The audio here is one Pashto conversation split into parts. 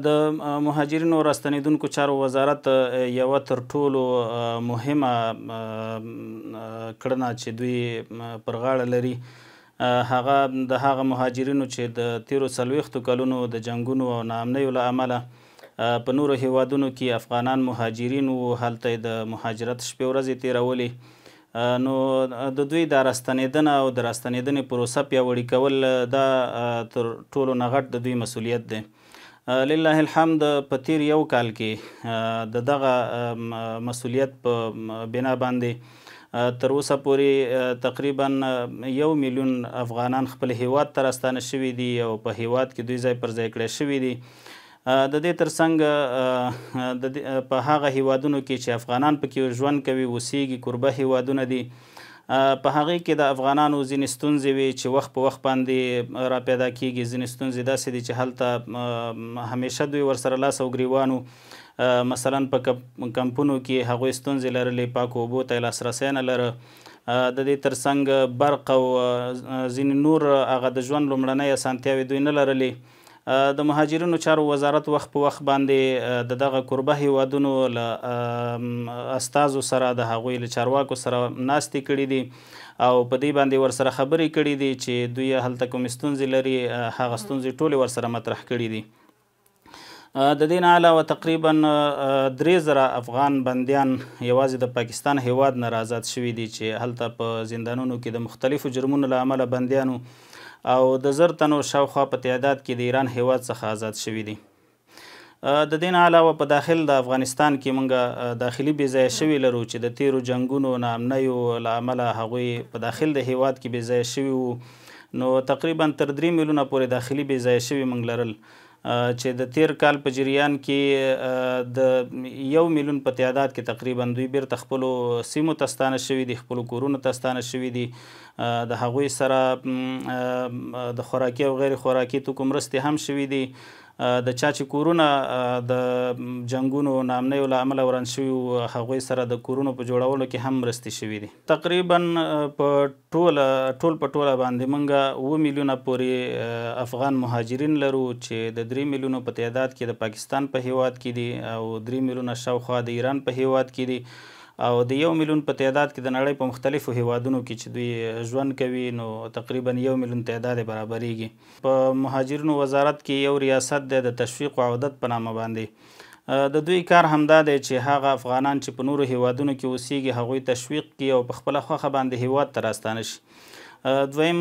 د مهاجرینو راستنیدونکو چارو وزارت یو تر ټولو مهمه کړنه چې دوی پر غاړه لري هغه د هغه مهاجرینو چې د تیرو څلوېښتو کلونو د جنګونو او ناامنیو له امله په نورو هیوادونو کې افغانان مهاجرین و هلته د مهاجرت شپې ورځې تېرولې نو د دوی د راستنیدنه او د راستنیدنې پروسه پیاوړې کول دا تر ټولو نه غټ د دوی مسؤلیت دی لله الحمد په تیر یو کال کې د دغه مسولیت په بنا باندې تر اوسه پورې تقریبا یو میلیون افغانان خپل هیواد ته راستانه شوي دي او په هیواد کې دوی ځای پر ځای کړی شوي دي د دې ترڅنګ د په هغه هیوادونو کې چې افغانان پکې ژوند کوي اوسیږي کوربه هیوادونه دي په هغه کې د افغانانو ځینې ستونزې وي چې وخت په وخت باندې را پیدا کیږي ځینې ستونزې داسې دي چې هلته همیشه دوی ورسره لاس او ګریوانو مثلا په کمپونو کې هغوی ستونزې لرلې پاکو اوبو ته لاسرسی نه لره د دې ترڅنګ برق او ځینې نور هغه د ژوند لومړنۍ اسانتیاوې دوی نه لرلې د مهاجرینو چارو وزارت وخت په وخت باندې د دغه قربه هیوادونو له استازو سره د هغوی له چارواکو سره ناستې کړي دي او په دې باندې ورسره خبرې کړي دي چې دوی هلته کومې ستونزې لري هغه ستونزې ټولې ورسره مطرح کړي دي د دین علاوه تقریبا 3000 افغان بندیان یوازې د پاکستان هیواد نه آزاد شوي دي چې هلته په زندانونو کې د مختلفو جرمونو له امله بندیانو او د زر تنو شاوخوا په تعداد کې د ایران هیواد څخه آزاد شوي دي د دین علاوه په داخل د دا افغانستان کې مونږه داخلي بېځایه شوي لرو چې د تیرو جنګونو ناامنیو له امله هغوی په داخل د دا هیواد کې بېځایه شوي وو نو تقریبا تر درې میلیونه پورې داخلي بېځایه شوي مونږ لرل چې د تیر کال په جریان کې د یو میلیون په تعداد کې تقریبا دوی بیرته خپلو سیمو ته ستانه شوي دي خپلو کورونو ته ستانه شوي دي د هغوی سره د خوراکي او غیر خوراکي توکو مرستې هم شوي دي د چا چې کورونه د جنگونو نامنیو له امله وران شوي وو هغوی سره د کورونو په جوړولو کې هم مرستې شوي دي تقریبا په ټوله ټول په ټوله باندې موږ اوه میلیونه پورې افغان مهاجرین لرو چې د درې میلیونو په تعداد کې د پاکستان په هیواد کې دي او درې میلیونه شاوخوا د ایران په هیواد کې دي او د یو میلیون په تعداد کې د نړۍ په مختلفو هیوادونو کې چې دوی ژوند کوي نو تقریبا یو میلیون تعداد برابرېږي په مهاجرینو وزارت کې یو ریاست دی د تشویق او عودت په نامه باندې د دوی کار همدا دی چې هغه افغانان چې په نورو هیوادونو کې اوسیږي هغوی تشویق کړي او په خپله خوښه باندې هیواد ته راستانه شي دویم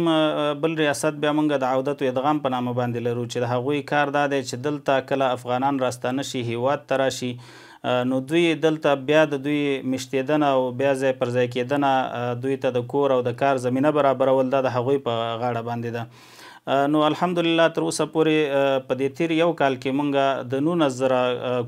بل ریاست بیا موږ د عودت او ادغام په نامه باندې لرو چې د هغوی کار دا دی چې دلته کله افغانان راستانه شي هیواد ته راشي نو دوی دلته بیا د دوی مشتیدنه او بیا ځای پر ځای کېدنه دوی ته د کور او د کار زمینه برابرول دا د هغوی په غاړه باندې ده نو الحمدلله تر اوسه پورې په دې تیر یو کال کې مونږه د نولس زره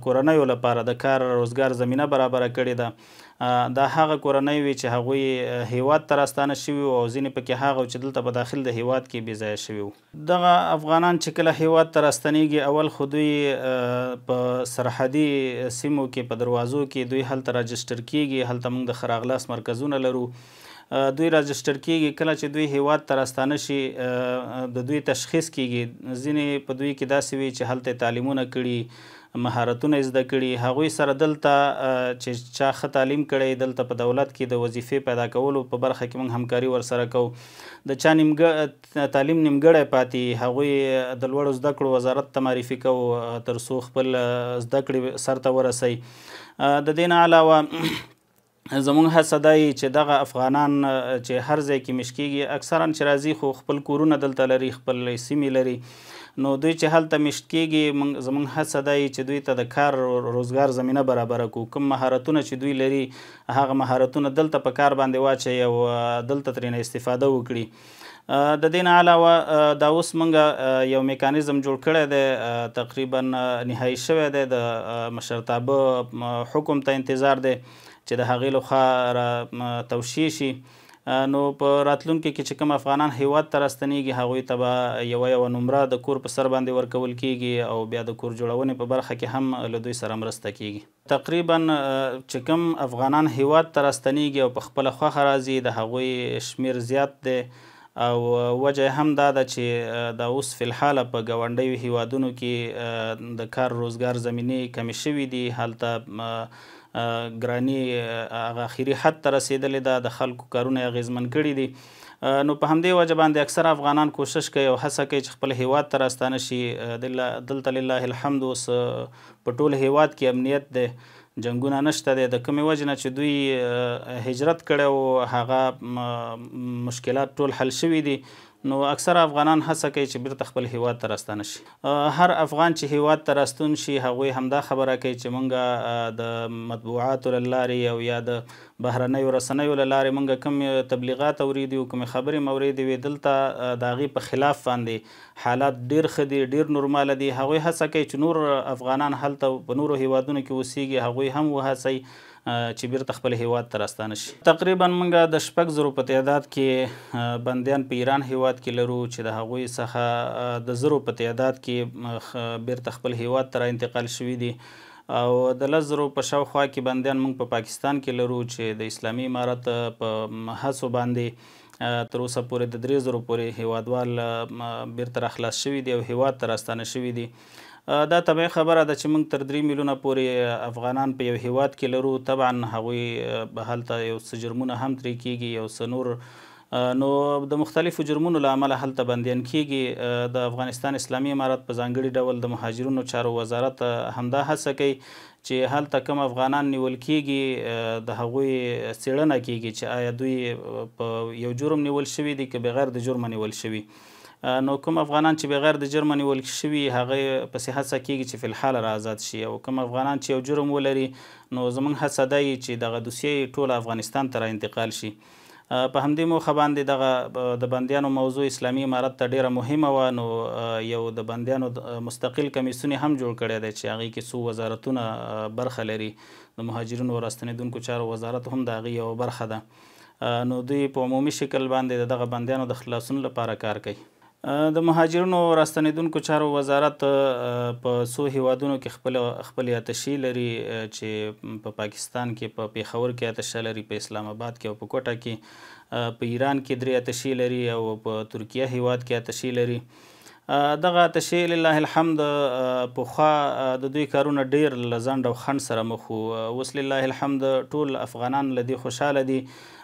کورنیو لپاره د کار روزګار زمینه برابره کړې ده دا هغه کورنۍ وي چې هغوی هیواد ته راستانه شوي او ځینې پکې هغه چې دلته په داخل د هیواد کې بې ځایه شوي وو دغه افغانان چې کله هیواد ته راستنېږي اول خو دوی په سرحدي سیمو کې په دروازو کې دوی هلته راجسټر کیږي هلته موږ د خراغلاس مرکزونه لرو دوی راجستر کیږي کله چې دوی هیواد ته راستانه شي د دوی تشخیص کیږي ځینې په دوی کې داسې وي چې هلته تعلیمونه کړي مهارتونه زده کړي هغوی سره دلته چې چا ښه تعلیم کړی دلته په دولت کې د وظیفې پیدا کولو په برخه کې موږ همکاري ورسره کوو د چا نیمګ تعلیم نیمګړی پاتې هغوی د لوړو زده کړو وزارت ته معرفي کوو تر څو خپل زده کړې سرته ورسوي د دې نه علاوه زمونږ هڅه دا چې دغه افغانان چې هر ځای کې مشکیږي اکثرا چې راځي خو خپل کورونه دلته لري خپل سیمې لري نو دوی چې هلته میشت کیږي زمونږ هڅه ده چې دوی ته د کار روزګار زمینه برابره کړو کوم مهارتونه چې دوی لري هغه مهارتونه دلته په کار باندې واچوي او دلته ترېنه استفاده وکړي د دین علاوه دا اوس موږ یو میکانیزم جوړ کړی دی تقریبا نهایي شوی دی د مشرتابه حکم ته انتظار دی چې د هغې لخوا توشیح شي نو په راتلونکو کې چې کوم افغانان هیواد ته راستنیږي هغوی ته به یوه یوه نمره د کور په سر باندې ورکول کیږي او بیا د کور جوړونې په برخه کې هم له دوی سره مرسته کیږي تقریبا چې کوم افغانان هیواد ته راستنیږي او په خپله خوښه راځي د هغوی شمیر زیات دی او وجه هم دا ده چې دا اوس فلحاله په ګاونډیو هیوادونو کې د کار روزګار زمینې کمې شوي دي هلته ګرانی هغه اخیری حد ته رسیدلې ده د خلکو کارونه اغیزمن کړي دي نو په همدې وجه باندې اکثر افغانان کوشش کوي او هڅه کوي چې خپل هیواد ته راستانه شي دلته لله الحمد اوس په ټول هیواد کې امنیت دی جنگونه نشته دی د کومې وجې نه چې دوی هجرت کړی او هغه مشکلات ټول حل شوي دي نو اکثر افغانان هڅه کوي چې بیرته خپل هیواد ته راستانه شي هر افغان چې هیواد ته راستون شي هغوی همدا خبره کوي چې مونږه د مطبوعاتو له لارې او یا د بهرنیو رسنیو له لارې مونږ کوم تبلیغات اوریدي او کومې خبرې مو اوریدي وي دلته د هغې په خلاف باندې حالات ډېر ښه دي ډېر نورماله دي هغوی هڅه کوي چې نور افغانان هلته په نورو هیوادونو کې اوسیږي هغوی هم وهڅوي چې بیرته خپل هیواد ته راستانه شي تقریبا موږ د شپږ زرو په تعداد کې بندیان په ایران هیواد کې لرو چې د هغوی څخه د زرو په تعداد کې بیرته خپل هیواد ته را انتقال شوي دي او د لزرو په شاوخوا کې بندیان موږ په پا پاکستان کې لرو چې د اسلامي امارت په هڅو باندې تر اوسه پورې د درې زرو پورې هیوادوال بیرته راخلاص شوي دي او هیواد ته راستانه شوي دي دا طبیعي خبره ده چې موږ تر درې میلیونه پورې افغانان په یو هیواد کې لرو طبعا هغوی به هلته یو څه جرمونه هم ترې کیږي یو څه نور نو د مختلفو جرمونو له امله هلته بندیان کیږي د افغانستان اسلامي امارت په ځانګړي ډول د مهاجرونو چارو وزارت همدا هڅه کوي چې هلته کم افغانان نیول کیږي د هغوی څېړنه کیږي چې آیا دوی په یو جرم نیول شوي دي که بغیر د جرم نیول شوي نو کوم افغانان چې بغیر د جرم نیول شوي هغه پسې هڅه کیږي چې فی الحال را آزاد شي او کوم افغانان چې یو جرم ولري نو زمونږ هڅه دی چې دغه دوسیه ټول افغانستان ته را انتقال شي په همدې موخه باندې دغه د بندیانو موضوع اسلامي امارت ته ډیره مهمه وه نو یو د بندیانو مستقل کمیسیون هم جوړ کړی دی چې هغې کې څو وزارتونه برخه لري د مهاجرینو او راستنېدونکو چارو وزارت هم د هغې یوه برخه ده نو دوی په عمومي شکل باندې دغه بندیانو د خلاصون لپاره کار کوي د مهاجرونو راستنیدونکو چارو وزارت په سو هیوادونو کې خپل خپل آتشي لري چې په پا پاکستان کې په پا پیښور کې آتشه لري په اسلام آباد کې او په کوټه کې په ایران کې درې آتشي لري او په ترکیه هیواد کې آتشي لري دغه آتشي لله الحمد پخوا د دوی کارونه ډیر لزند او خند سره مخ وو وس لله الحمد ټول افغانان لدی خوشاله دي خوشا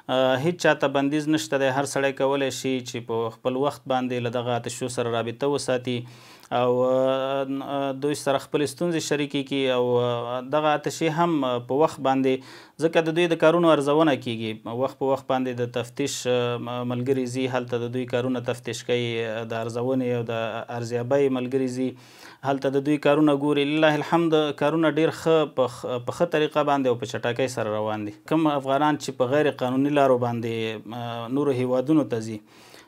هیڅ چاته بندیز نشته دی هر سړی کولی شي چې په خپل وخت باندې له دغه تشو سره رابطه وساتي او دوی سره خپل ستونزې شریکې کی او دغه آتشې هم په وخت باندې ځکه د دوی د کارونو ارزونه کیږي وخت په وخت باندې د تفتیش ملګری زی هلته د دوی کارونه تفتیش کوي د ارزونې او د ارزیابۍ ملګری زی هلته د دوی کارونه ګوري لله الحمد کارونه ډیر ښه په ښه طریقه باندې او په چټکۍ سره روان دي کوم افغانان چې په غیر قانوني لارو باندې نورو هیوادونو ته ځي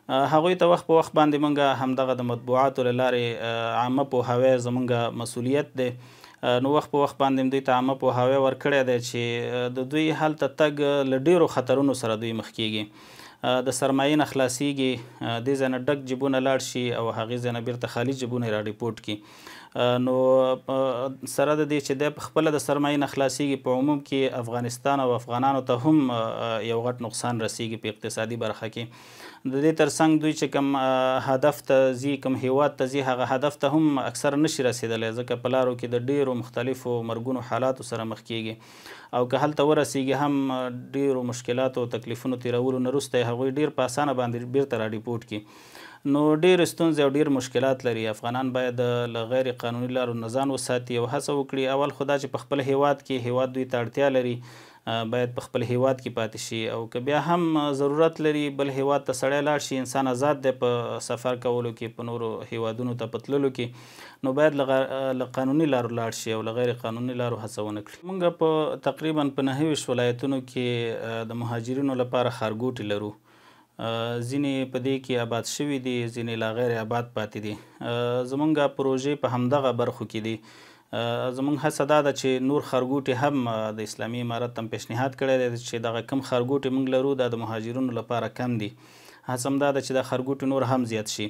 هغوی ته وخت په وخت باندې مونږه همدغه د مطبوعاتو له لارې عامه پوهاوی زمونږ مسؤلیت دی نو وخت په وخت باندې دوی ته عامه پوهاوی ورکړی دی چې د دوی هلته تګ له ډیرو خطرونو سره دوی مخ کیږي د سرمایې نه خلاصېږي دې ځای نه ډک جیبونه لاړ شي او هغې ځای نه بیرته خالي جیبونه را ریپورټ کړي نو سره د دې چې د خپل د سرمایې نه خلاصيږي په عموم کې افغانستان او افغانانو ته هم یو غټ نقصان رسیږي په اقتصادي برخه کې د دې ترڅنګ دوی چې کم هدف ته ځي کم هیواد ته ځي هغه هدف ته هم اکثر نشي رسیدلی ځکه په لارو کې د ډیرو مختلفو مرګونو حالاتو سره مخ کیږي او که هلته ورسیږي هم ډیرو مشکلاتو او تکلیفونو تیرولو نه وروسته هغوی ډیر په اسانه باندې بیرته را ریپورټ کړي نو ډیر ستونزې او ډیر مشکلات لري افغانان باید له غیر قانوني لارو نه ځان وساتي او هڅه وکړي اول خدا چې په خپل هیواد کې هیواد دوی ته اړتیا لري باید په خپل هیواد کې پاتې شي او که بیا هم ضرورت لري بل هیواد ته سړی لاړ شي انسان آزاد دی په سفر کولو کې په نورو هیوادونو ته په تللو کې نو باید له قانوني لارو لاړ شي او له غیر قانوني لارو هڅه ونه کړي موږ په تقریبا په نهویشت ولایتونو کې د مهاجرینو لپاره ښارګوټي لرو ځینې په دې کې آباد شوي دي ځینې لا غیر آباد پاتې دي زمونږ پروژې په همدغه برخو کې دي زمونږ هڅه دا ده چې نور خرګوټي هم د اسلامي امارت تم پیشنهاد کړی دی چې دغه کم خرګوټي موږ لرو دا د مهاجرونو لپاره کم دي هڅم دا ده چې دا خرګوټي نور هم زیات شي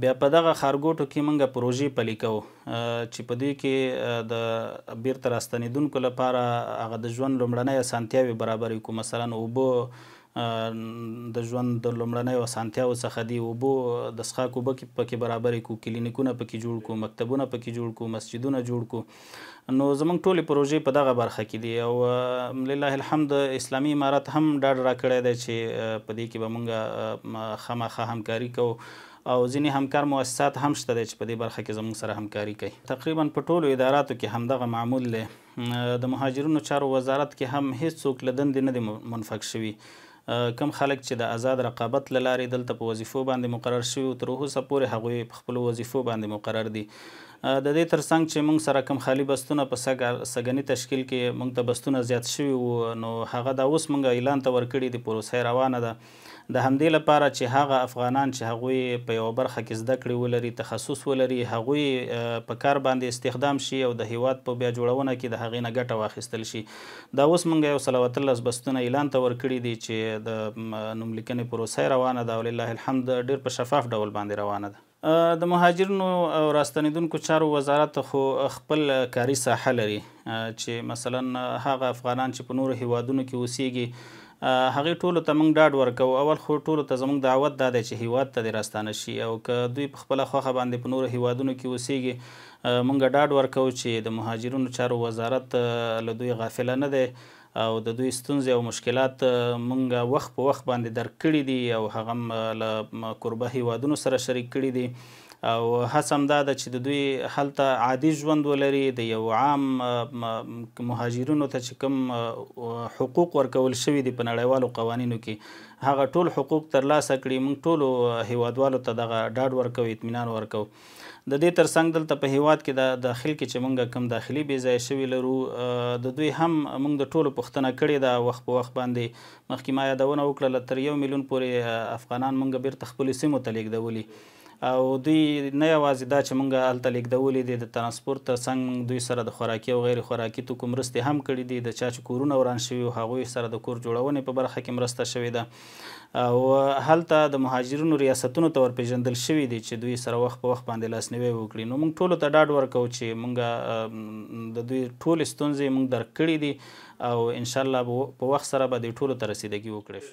بیا په دغه خارګوټو کې موږ پروژې پلي کوو چې په دې کې د بیرته راستنېدونکو لپاره هغه د ژوند لومړنۍ اسانتیاوې برابرې کړو مثلا اوبه د ژوند د لومړنۍ اسانتیاو څخه دی اوبو د څښاک اوبه پکې برابرې کو کلینیکونه پکې جوړ کو مکتبونه پکې جوړ کو مسجدونه جوړ کو نو زمونږ ټولې پروژې په دغه برخه کې دي او لله الحمد اسلامي امارات هم ډاډ راکړی دی چې په دې کې به مونږ خامخا همکاري کوو او ځینې همکار مؤسسات هم شته دی چې په دې برخه کې زموږ سره همکاري کوي تقریبا په ټولو اداراتو کې همدغه معمول دی د مهاجرینو چارو وزارت کې هم هیڅ څوک له دندې نه دی منفک شوي کم خلک چې د آزاد رقابت لارې دلته په وظیفو باندې مقرر شوي تر اوسه پورې هغوی په خپلو وظیفو باندې مقرر دي د دې ترڅنګ چې موږ سره کم خالي بستونه په سګنی تشکیل کې موږ ته بستونه زیات شوي وو نو هغه دا اوس موږ اعلان ته ورکړي دي پروسه روانه ده د همدې لپاره چې هغه افغانان چې هغوی په یو برخه کې زده کړې ولري تخصص ولري هغوی په کار باندې استخدام شي او د هیواد په بیا جوړونه کې د هغې نه ګټه واخیستل شي دا اوس موږ یو صلوات الله بستونه اعلان ته ورکړي دي چې د نوملیکنې پروسه روانه ده ولله الحمد ډېر په شفاف ډول باندې روانه ده د مهاجرینو او راستنیدونکو چارو وزارت خو خپل کاري ساحه لري چې مثلا هغه افغانان چې په نورو هیوادونو کې اوسیږي هغه ټولو ته موږ ډاډ ورکو اول خو ټولو ته زموږ دعوت دا دی چې هیواد ته دې راستانه شي او که دوی په خپله خوښه باندې په نورو هیوادونو کې اوسیږي موږ ډاډ ورکو چې د مهاجرینو چارو وزارت له دوی غافله نه دی او د دوی ستونزې او مشکلات مونږ وخت په وخت باندې درک کړي دي او هغه له کوربه هیوادونو سره شریک کړي دي او هڅم دا ده چې د دوی هلته عادي ژوند ولري د یو عام مهاجرینو ته چې کوم حقوق ورکول شوي دي په نړیوالو قوانینو کې هغه ټول حقوق ترلاسه کړي موږ ټولو هیوادوالو ته دغه ډاډ ورکو اطمینان ورکو د دې ترڅنګ دلته په هیواد کې د داخل کې چې موږ کم داخلي بې ځای شوي لرو د دوی هم موږ د ټولو پوښتنه کړې ده وخت په وخت باندې مخکې ما یادونه وکړله تر یو میلیون پورې افغانان موږ بیرته خپلو سیمو ته لیږدولي او دوی نه یوازې دا چې موږ هلته لیږدولې دي د ترانسپورت تر څنګ دوی سره د خوراکي او غیر خوراکي توکو مرستې هم کړي دي د چا چې کورونه وران شوي وو هغوی سره د کور جوړونې په برخه کې مرسته شوې ده او هلته د مهاجرینو ریاستونو ته ورپېژندل شوي دي چې دوی سره وخت په وخت باندې لاسنیوی وکړي نو موږ ټولو ته ډاډ ورکو چې موږ د دوی ټولې ستونزې موږ درک کړي دي او ان شاء الله په وخت سره به د ټولو ته رسیدګي وکړي